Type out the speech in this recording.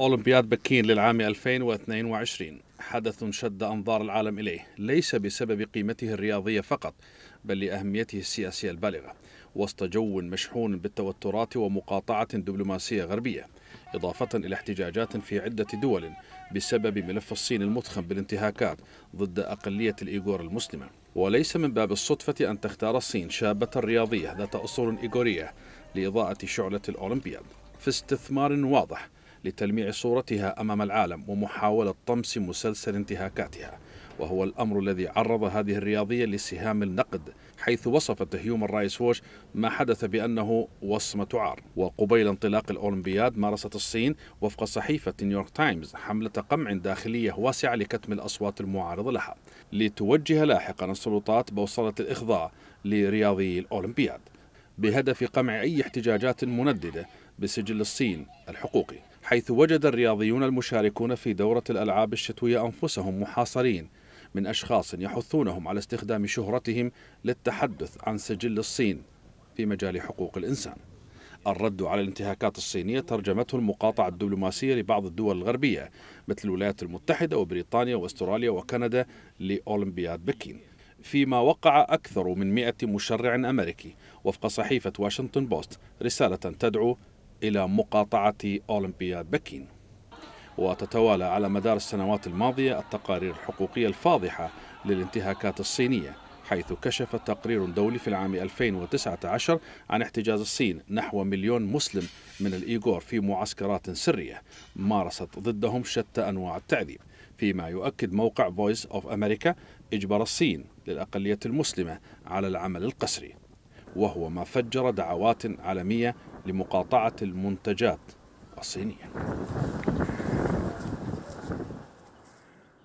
أولمبياد بكين للعام 2022 حدث شد أنظار العالم إليه ليس بسبب قيمته الرياضية فقط بل لأهميته السياسية البالغة وسط جو مشحون بالتوترات ومقاطعة دبلوماسية غربية إضافة إلى احتجاجات في عدة دول بسبب ملف الصين المتخم بالانتهاكات ضد أقلية الإيغور المسلمة وليس من باب الصدفة أن تختار الصين شابة رياضية ذات أصول إيغورية لإضاءة شعلة الأولمبياد في استثمار واضح لتلميع صورتها أمام العالم ومحاولة طمس مسلسل انتهاكاتها وهو الأمر الذي عرض هذه الرياضية لسهام النقد حيث وصفت هيومن رايس ووش ما حدث بأنه وصمة عار وقبيل انطلاق الأولمبياد مارست الصين وفق صحيفة نيويورك تايمز حملة قمع داخلية واسعة لكتم الأصوات المعارضة لها لتوجه لاحقا السلطات بوصلة الإخضاع لرياضي الأولمبياد بهدف قمع أي احتجاجات منددة بسجل الصين الحقوقي حيث وجد الرياضيون المشاركون في دورة الألعاب الشتوية أنفسهم محاصرين من أشخاص يحثونهم على استخدام شهرتهم للتحدث عن سجل الصين في مجال حقوق الإنسان الرد على الانتهاكات الصينية ترجمته المقاطعة الدبلوماسية لبعض الدول الغربية مثل الولايات المتحدة وبريطانيا واستراليا وكندا لأولمبياد بكين فيما وقع أكثر من 100 مشرع أمريكي وفق صحيفة واشنطن بوست رسالة تدعو إلى مقاطعة أولمبياد بكين وتتوالى على مدار السنوات الماضية التقارير الحقوقية الفاضحة للانتهاكات الصينية حيث كشف تقرير دولي في العام 2019 عن احتجاز الصين نحو مليون مسلم من الإيغور في معسكرات سرية مارست ضدهم شتى أنواع التعذيب فيما يؤكد موقع فويس أوف أمريكا إجبار الصين للأقلية المسلمة على العمل القسري وهو ما فجر دعوات عالمية لمقاطعة المنتجات الصينية